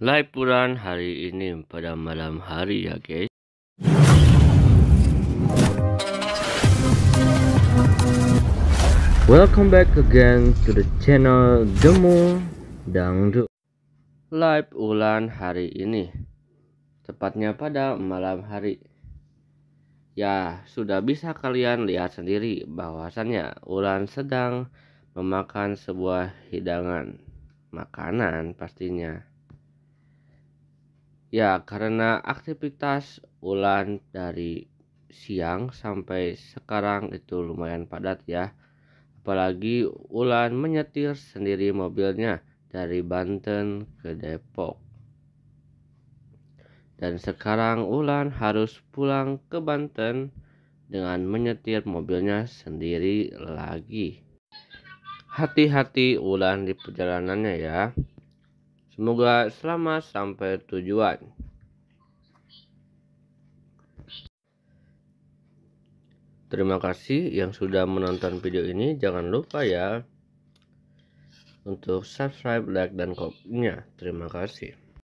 live puran hari ini pada malam hari ya guys Welcome back again to the channel Demo Dangdut Live ulan hari ini Tepatnya pada malam hari Ya sudah bisa kalian lihat sendiri bahwasannya ulan sedang memakan sebuah hidangan Makanan pastinya Ya, karena aktivitas Ulan dari siang sampai sekarang itu lumayan padat ya. Apalagi Ulan menyetir sendiri mobilnya dari Banten ke Depok. Dan sekarang Ulan harus pulang ke Banten dengan menyetir mobilnya sendiri lagi. Hati-hati Ulan di perjalanannya ya. Semoga selamat sampai tujuan. Terima kasih yang sudah menonton video ini. Jangan lupa ya untuk subscribe, like, dan kopinya. Terima kasih.